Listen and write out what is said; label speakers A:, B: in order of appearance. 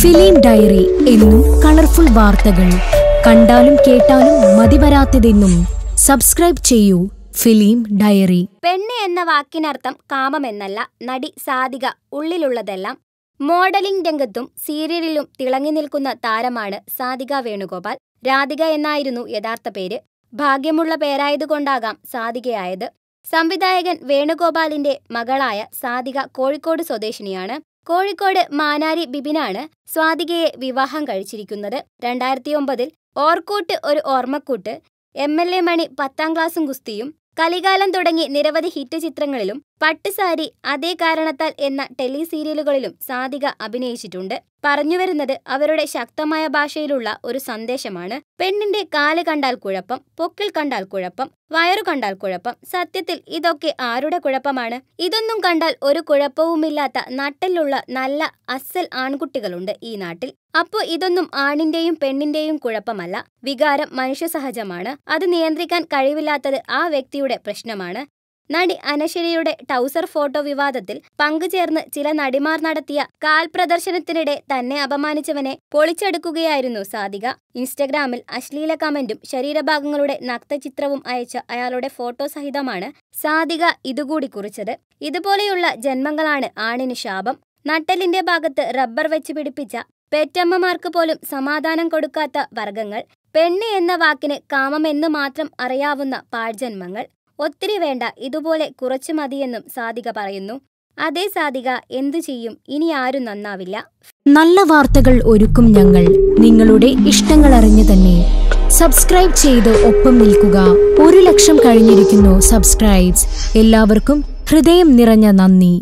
A: film diary എന്നും colourful വാർത്തകൾ കണ്ടാലും കേട്ടാലും മതിവരാത്തതെന്നും സബ്സ്ക്രൈബ് ചെയ്യൂ ഫിലിം ഡയറി
B: പെണ്ണ് എന്ന വാക്കിനർത്ഥം കാമമെന്നല്ല നടി സാധിക ഉള്ളിലുള്ളതെല്ലാം മോഡലിംഗ് രംഗത്തും സീരിയലിലും തിളങ്ങി നിൽക്കുന്ന താരമാണ് സാധിക വേണുഗോപാൽ രാധിക എന്നായിരുന്നു യഥാർത്ഥ പേര് ഭാഗ്യമുള്ള പേരായതുകൊണ്ടാകാം സാധികയായത് സംവിധായകൻ വേണുഗോപാലിന്റെ മകളായ സാധിക കോഴിക്കോട് സ്വദേശിനിയാണ് കോഴിക്കോട് മാനാരി ബിബിനാണ് സ്വാതികയെ വിവാഹം കഴിച്ചിരിക്കുന്നത് രണ്ടായിരത്തി ഒമ്പതിൽ ഓർക്കൂട്ട് ഒരു ഓർമ്മക്കൂട്ട് എം എൽ എ മണി പത്താം ക്ലാസും ഗുസ്തിയും കലികാലം തുടങ്ങി നിരവധി ഹിറ്റ് ചിത്രങ്ങളിലും പട്ടുസാരി അതേ കാരണത്താൽ എന്ന ടെലി സീരിയലുകളിലും സാധിക അഭിനയിച്ചിട്ടുണ്ട് പറഞ്ഞുവരുന്നത് അവരുടെ ശക്തമായ ഭാഷയിലുള്ള ഒരു സന്ദേശമാണ് പെണ്ണിന്റെ കാല് കണ്ടാൽ കുഴപ്പം പൊക്കിൽ കണ്ടാൽ കുഴപ്പം വയറു കണ്ടാൽ കുഴപ്പം സത്യത്തിൽ ഇതൊക്കെ ആരുടെ കുഴപ്പമാണ് ഇതൊന്നും കണ്ടാൽ ഒരു കുഴപ്പവുമില്ലാത്ത നട്ടിലുള്ള നല്ല അസൽ ആൺകുട്ടികളുണ്ട് ഈ നാട്ടിൽ അപ്പോൾ ഇതൊന്നും ആണിന്റെയും പെണ്ണിന്റെയും കുഴപ്പമല്ല വികാരം മനുഷ്യസഹജമാണ് അത് നിയന്ത്രിക്കാൻ കഴിവില്ലാത്തത് ആ വ്യക്തിയുടെ പ്രശ്നമാണ് നടി അനശ്വരയുടെ ടൗസർ ഫോട്ടോ വിവാദത്തിൽ പങ്കുചേർന്ന് ചില നടിമാർ നടത്തിയ കാൽ പ്രദർശനത്തിനിടെ തന്നെ അപമാനിച്ചവനെ പൊളിച്ചെടുക്കുകയായിരുന്നു സാധിക ഇൻസ്റ്റഗ്രാമിൽ അശ്ലീല കമന്റും ശരീരഭാഗങ്ങളുടെ നഗ്നചിത്രവും അയച്ച അയാളുടെ ഫോട്ടോ സഹിതമാണ് സാധിക ഇതുകൂടി കുറിച്ചത് ഇതുപോലെയുള്ള ജന്മങ്ങളാണ് ആണിന് ശാപം നട്ടലിന്റെ ഭാഗത്ത് റബ്ബർ വെച്ച് പിടിപ്പിച്ച പെറ്റമ്മമാർക്ക് പോലും സമാധാനം കൊടുക്കാത്ത വർഗങ്ങൾ പെണ്ണ് എന്ന വാക്കിന് കാമമെന്ന് മാത്രം അറിയാവുന്ന പാഴ്ജന്മങ്ങൾ ഒത്തിരി വേണ്ട ഇതുപോലെ കുറച്ചു മതിയെന്നും സാധിക പറയുന്നു അതേ സാധിക എന്തു ചെയ്യും ഇനി ആരും നന്നാവില്ല
A: നല്ല വാർത്തകൾ ഒരുക്കും ഞങ്ങൾ നിങ്ങളുടെ ഇഷ്ടങ്ങൾ അറിഞ്ഞു തന്നെ സബ്സ്ക്രൈബ് ചെയ്ത് ഒപ്പം നിൽക്കുക ഒരു ലക്ഷം കഴിഞ്ഞിരിക്കുന്നു സബ്സ്ക്രൈബ്സ് എല്ലാവർക്കും ഹൃദയം നിറഞ്ഞ നന്ദി